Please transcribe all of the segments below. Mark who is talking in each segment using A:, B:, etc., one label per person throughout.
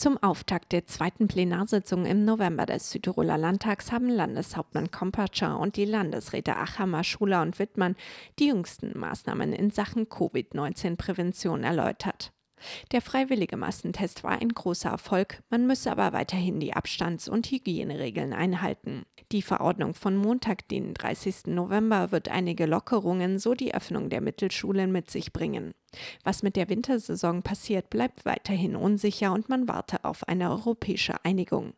A: Zum Auftakt der zweiten Plenarsitzung im November des Südtiroler Landtags haben Landeshauptmann Kompatscher und die Landesräte Achammer, Schuler und Wittmann die jüngsten Maßnahmen in Sachen Covid-19-Prävention erläutert. Der freiwillige Massentest war ein großer Erfolg, man müsse aber weiterhin die Abstands- und Hygieneregeln einhalten. Die Verordnung von Montag, den 30. November, wird einige Lockerungen, so die Öffnung der Mittelschulen, mit sich bringen. Was mit der Wintersaison passiert, bleibt weiterhin unsicher und man warte auf eine europäische Einigung.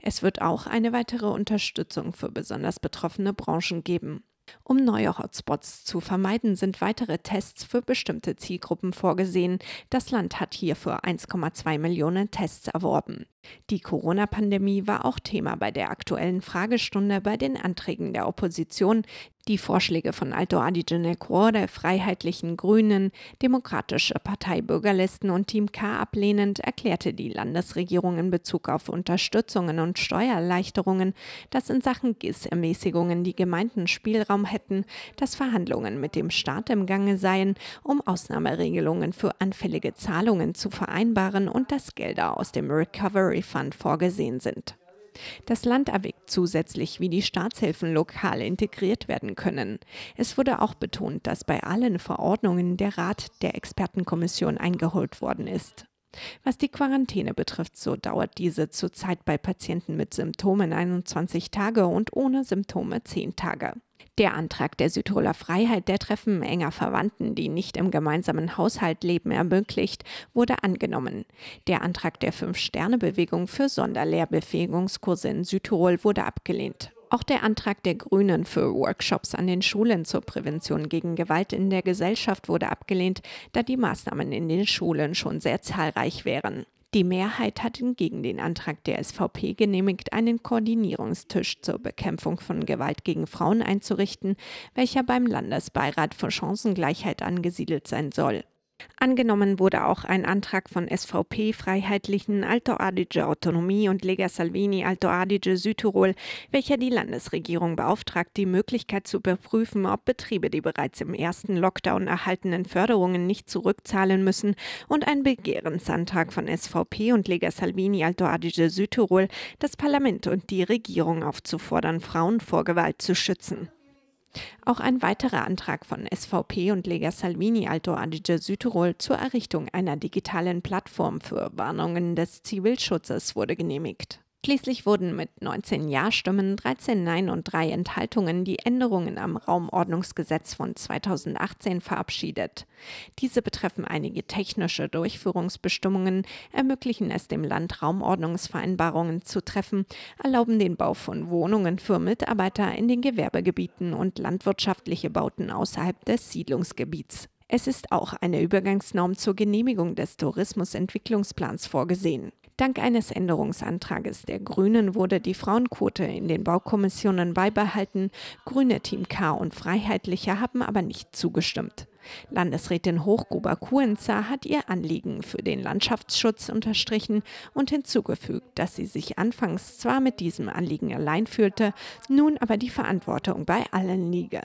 A: Es wird auch eine weitere Unterstützung für besonders betroffene Branchen geben. Um neue Hotspots zu vermeiden, sind weitere Tests für bestimmte Zielgruppen vorgesehen. Das Land hat hierfür 1,2 Millionen Tests erworben. Die Corona-Pandemie war auch Thema bei der aktuellen Fragestunde bei den Anträgen der Opposition, die Vorschläge von Alto Adige Adigene der Freiheitlichen Grünen, Demokratische Partei Bürgerlisten und Team K ablehnend, erklärte die Landesregierung in Bezug auf Unterstützungen und Steuererleichterungen, dass in Sachen GIS-Ermäßigungen die Gemeinden Spielraum hätten, dass Verhandlungen mit dem Staat im Gange seien, um Ausnahmeregelungen für anfällige Zahlungen zu vereinbaren und dass Gelder aus dem Recovery Fund vorgesehen sind. Das Land Landaweg zusätzlich wie die Staatshilfen lokal integriert werden können. Es wurde auch betont, dass bei allen Verordnungen der Rat der Expertenkommission eingeholt worden ist. Was die Quarantäne betrifft, so dauert diese zurzeit bei Patienten mit Symptomen 21 Tage und ohne Symptome 10 Tage. Der Antrag der Südtiroler Freiheit, der Treffen enger Verwandten, die nicht im gemeinsamen Haushalt leben, ermöglicht, wurde angenommen. Der Antrag der Fünf-Sterne-Bewegung für Sonderlehrbefähigungskurse in Südtirol wurde abgelehnt. Auch der Antrag der Grünen für Workshops an den Schulen zur Prävention gegen Gewalt in der Gesellschaft wurde abgelehnt, da die Maßnahmen in den Schulen schon sehr zahlreich wären. Die Mehrheit hat hingegen den Antrag der SVP genehmigt, einen Koordinierungstisch zur Bekämpfung von Gewalt gegen Frauen einzurichten, welcher beim Landesbeirat für Chancengleichheit angesiedelt sein soll. Angenommen wurde auch ein Antrag von SVP, Freiheitlichen, Alto Adige Autonomie und Lega Salvini Alto Adige Südtirol, welcher die Landesregierung beauftragt, die Möglichkeit zu überprüfen, ob Betriebe die bereits im ersten Lockdown erhaltenen Förderungen nicht zurückzahlen müssen und ein Begehrensantrag von SVP und Lega Salvini Alto Adige Südtirol, das Parlament und die Regierung aufzufordern, Frauen vor Gewalt zu schützen. Auch ein weiterer Antrag von SVP und Lega Salvini Alto Adige Südtirol zur Errichtung einer digitalen Plattform für Warnungen des Zivilschutzes wurde genehmigt. Schließlich wurden mit 19 Ja-Stimmen, 13 Nein und 3 Enthaltungen die Änderungen am Raumordnungsgesetz von 2018 verabschiedet. Diese betreffen einige technische Durchführungsbestimmungen, ermöglichen es dem Land Raumordnungsvereinbarungen zu treffen, erlauben den Bau von Wohnungen für Mitarbeiter in den Gewerbegebieten und landwirtschaftliche Bauten außerhalb des Siedlungsgebiets. Es ist auch eine Übergangsnorm zur Genehmigung des Tourismusentwicklungsplans vorgesehen. Dank eines Änderungsantrages der Grünen wurde die Frauenquote in den Baukommissionen beibehalten. Grüne Team K und Freiheitliche haben aber nicht zugestimmt. Landesrätin Hochgruber-Kuenzer hat ihr Anliegen für den Landschaftsschutz unterstrichen und hinzugefügt, dass sie sich anfangs zwar mit diesem Anliegen allein fühlte, nun aber die Verantwortung bei allen liege.